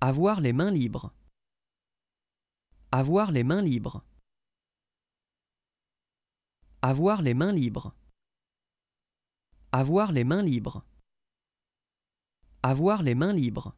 Avoir les mains libres. Avoir les mains libres. Avoir les mains libres. Avoir les mains libres. Avoir les mains libres.